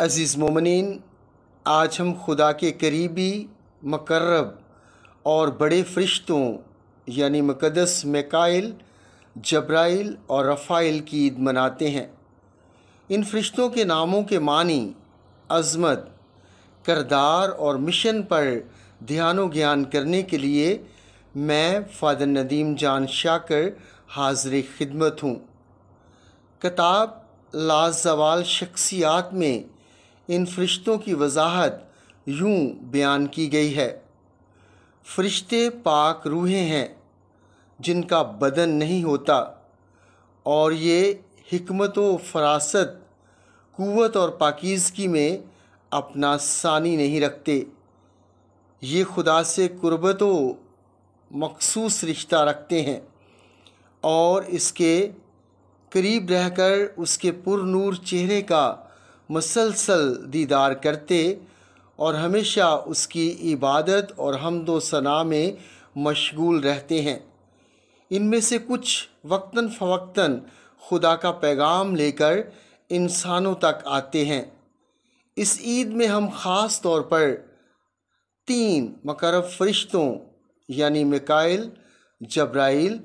अज़ीज़ ममिन आज हम खुदा के करीबी मकरब और बड़े फ़रिश्तों यानि मुक़दस मकाइल जब्राइल और रफ़ाइल की ईद मनाते हैं इन फ़रिश्तों के नामों के मानी अज़मत करदार और मिशन पर ध्यान ज्ञान करने के लिए मैं फ़ादर नदीम जान शाकर हाजिर खिदमत हूँ किताब लाजवाल शख्सियात में इन फरिश्तों की वजाहत यूँ बयान की गई है फरिश्ते पाक रूहें हैं जिनका बदन नहीं होता और ये हमत व फरासत क़वत और पाकिजगी में अपना सानी नहीं रखते ये खुदा से क़ुरबत व मखसूस रिश्ता रखते हैं और इसके करीब रहकर उसके नूर चेहरे का मसलसल दीदार करते और हमेशा उसकी इबादत और हमदोसना में मशगूल रहते हैं इनमें से कुछ वक्ता फ़वक्ता खुदा का पैगाम लेकर इंसानों तक आते हैं इस ईद में हम ख़ास तौर पर तीन मकरब फरिश्तों यानी मिकाइल जब्राइल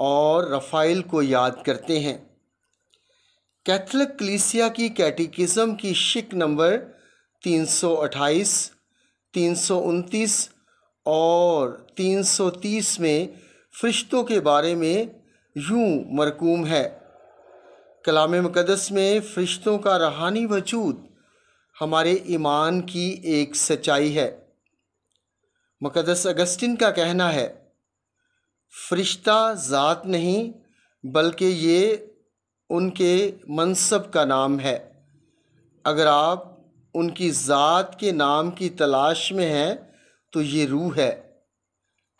और रफ़ाइल को याद करते हैं कैथलिक क्लीसिया की कैटिकिज़म की शिक नंबर 328, 329 और 330 में फरिश्तों के बारे में यूं मरकूम है कलाम मुकदस में फरिश्तों का रहानी वजूद हमारे ईमान की एक सच्चाई है मुकदस अगस्टिन का कहना है फरिश्ता ज़ात नहीं बल्कि ये उनके मनसब का नाम है अगर आप उनकी ज़ात के नाम की तलाश में हैं तो ये रूह है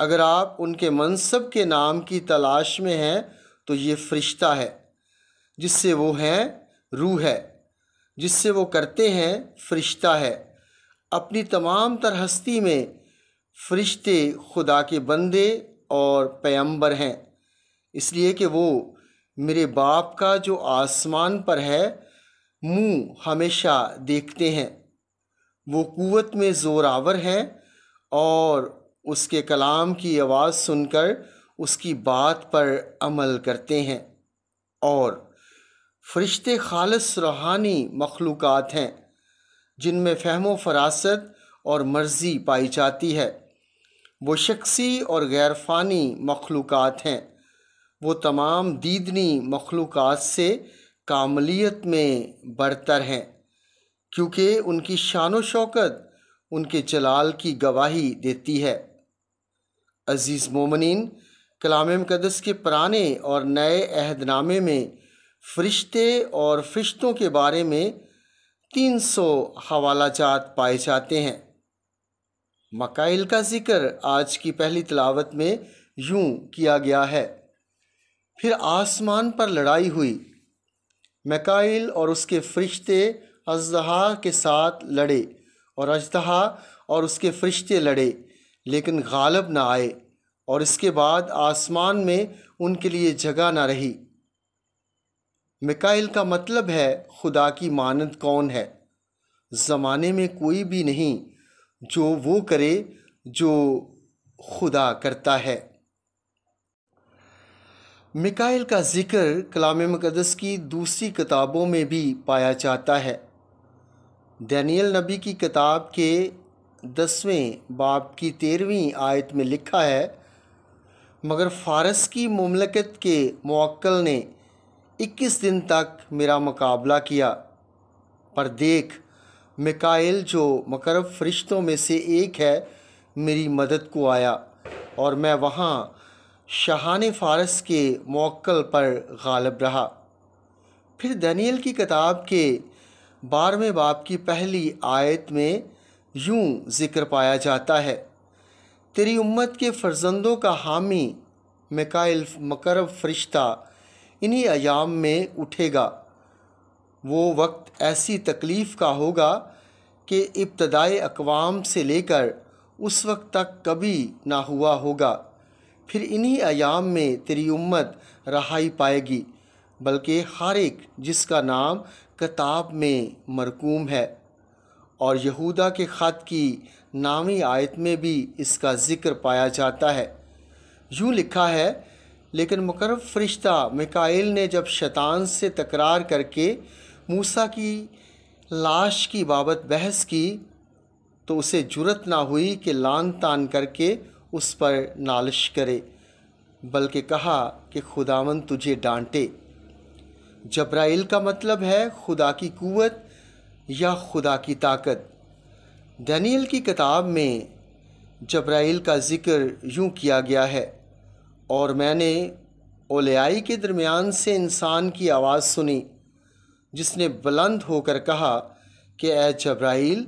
अगर आप उनके मनसब के नाम की तलाश में हैं तो ये फ़रिश्ता है जिससे वो हैं रूह है जिससे वो करते हैं फ़रिश्ता है अपनी तमाम तरहस्ती में फ़रिश्ते खुदा के बंदे और पैम्बर हैं इसलिए कि वो मेरे बाप का जो आसमान पर है मुंह हमेशा देखते हैं वो कुवत में ज़ोरावर है और उसके कलाम की आवाज़ सुनकर उसकी बात पर अमल करते हैं और फरिश्ते खालस रूहानी मखलूक़ हैं जिनमें फहमो फरासत और मर्ज़ी पाई जाती है वो शख्सी और गैरफानी मखलूक़ात हैं वो तमाम दीदनी मखलूक़ से कामलीत में बरतर हैं क्योंकि उनकी शान शौकत उनके जलाल की गवाही देती है अज़ीज़ मोमिन कलाम मुकदस के पुराने और नए अहदनामे में फरिश्ते और फरिश्तों के बारे में तीन सौ हवाला जात पाए जाते हैं मकाइल का ज़िक्र आज की पहली तलावत में यूँ किया गया है फिर आसमान पर लड़ाई हुई मकाइल और उसके फरिश्ते अजहा के साथ लड़े और अजदहा और उसके फरिश्ते लड़े लेकिन गालब ना आए और इसके बाद आसमान में उनके लिए जगह ना रही मिकाइल का मतलब है खुदा की मानद कौन है ज़माने में कोई भी नहीं जो वो करे जो खुदा करता है मिकाइल का ज़िक्र कलाम मुकदस की दूसरी किताबों में भी पाया जाता है दैनियल नबी की किताब के दसवें बाप की तेरहवीं आयत में लिखा है मगर फ़ारस की ममलकत के मक्ल ने इक्कीस दिन तक मेरा मुकाबला किया पर देख मिकाइल जो मकरब फरिश्तों में से एक है मेरी मदद को आया और मैं वहाँ शाहान फ़ारस के मौक़ल पर गालब रहा फिर दनील की किताब के बारहवें बाप की पहली आयत में यूँ ज़िक्र पाया जाता है तेरी उम्मत के फर्जंदों का हामी मकाइल मकरब फरिश्ता इन्हीं अयाम में उठेगा वो वक्त ऐसी तकलीफ़ का होगा कि इब्तदाई अकवाम से लेकर उस वक्त तक कभी ना हुआ होगा फिर इन्हीं आयाम में तेरी उम्मत रहाई पाएगी बल्कि हर एक जिसका नाम किताब में मरकूम है और यहूदा के ख़त की नामी आयत में भी इसका ज़िक्र पाया जाता है यूँ लिखा है लेकिन मुकरब फरिश्ता मिकाइल ने जब शैतान से तकरार करके मूसा की लाश की बाबत बहस की तो उसे जुरत ना हुई कि लान तान करके उस पर नालिश करे बल्कि कहा कि खुदावन तुझे डांटे जब्राइल का मतलब है खुदा की कुवत या खुदा की ताकत डैनियल की किताब में जब्राइल का ज़िक्र यूँ किया गया है और मैंने ओलियाई के दरमियान से इंसान की आवाज़ सुनी जिसने बुलंद होकर कहा कि ए जब्राइल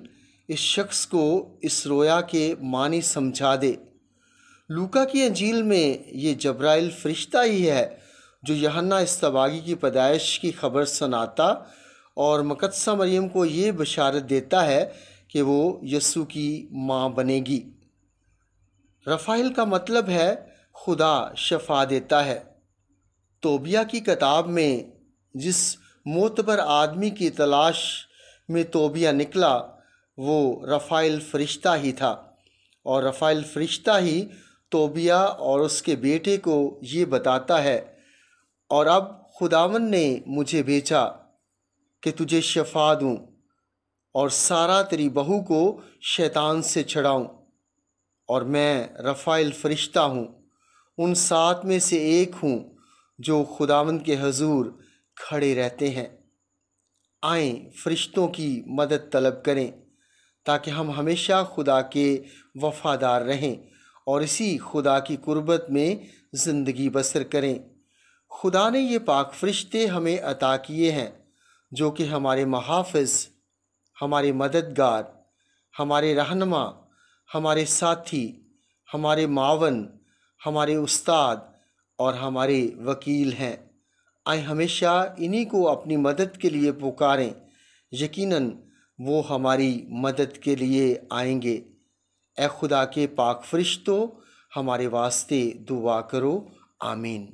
इस शख्स को इस रोया के मानी समझा दे लूका की अंजील में ये जब्राइल फरिश्ता ही है जो यहन्ना तबागी की पैदाइश की खबर सुनाता और मकदसा मरियम को ये बशारत देता है कि वो यस्सु की माँ बनेगी रफ़ाइल का मतलब है खुदा शफा देता है तोबिया की किताब में जिस मोतबर आदमी की तलाश में तोबिया निकला वो रफ़ाइल फ़रिश्ता ही था और रफ़ाइल फ़रिश्ता ही तोबिया और उसके बेटे को ये बताता है और अब खुदावन ने मुझे भेजा कि तुझे शफा दूँ और सारा तेरी बहू को शैतान से छड़ाऊँ और मैं रफ़ाइल फ़रिश्ता हूँ उन सात में से एक हूँ जो खुदावन के हजूर खड़े रहते हैं आए फरिश्तों की मदद तलब करें ताकि हम हमेशा खुदा के वफ़ादार रहें और इसी खुदा की कुर्बत में ज़िंदगी बसर करें खुदा ने ये पाक फरिश्ते हमें अता किए हैं जो कि हमारे महाफ़ हमारे मददगार हमारे रहनमा हमारे साथी हमारे मावन हमारे उस्ताद और हमारे वकील हैं आए हमेशा इन्हीं को अपनी मदद के लिए पुकारें यकीनन वो हमारी मदद के लिए आएंगे ए खुदा के पाक फरिश्तों हमारे वास्ते दुआ करो आमीन